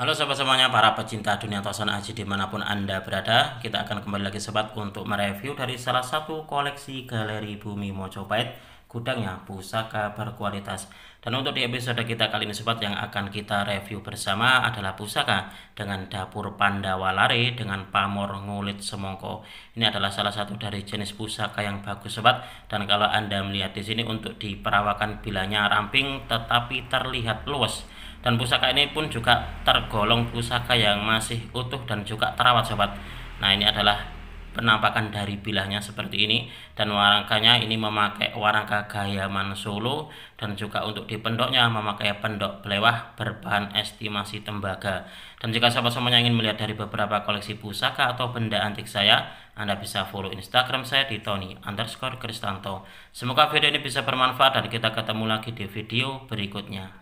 Halo sobat semuanya para pecinta dunia tosan aji dimanapun Anda berada Kita akan kembali lagi sobat untuk mereview dari salah satu koleksi galeri bumi Mojopahit Gudangnya pusaka berkualitas Dan untuk di episode kita kali ini sobat yang akan kita review bersama adalah pusaka Dengan dapur pandawa walari dengan pamor ngulit semongko Ini adalah salah satu dari jenis pusaka yang bagus sobat Dan kalau Anda melihat di sini untuk diperawakan bilanya ramping tetapi terlihat luas dan pusaka ini pun juga tergolong pusaka yang masih utuh dan juga terawat sobat nah ini adalah penampakan dari bilahnya seperti ini dan warangkanya ini memakai warangka gayaman solo dan juga untuk di pendoknya memakai pendok belewah berbahan estimasi tembaga dan jika sahabat semuanya ingin melihat dari beberapa koleksi pusaka atau benda antik saya anda bisa follow instagram saya di tony underscore kristanto semoga video ini bisa bermanfaat dan kita ketemu lagi di video berikutnya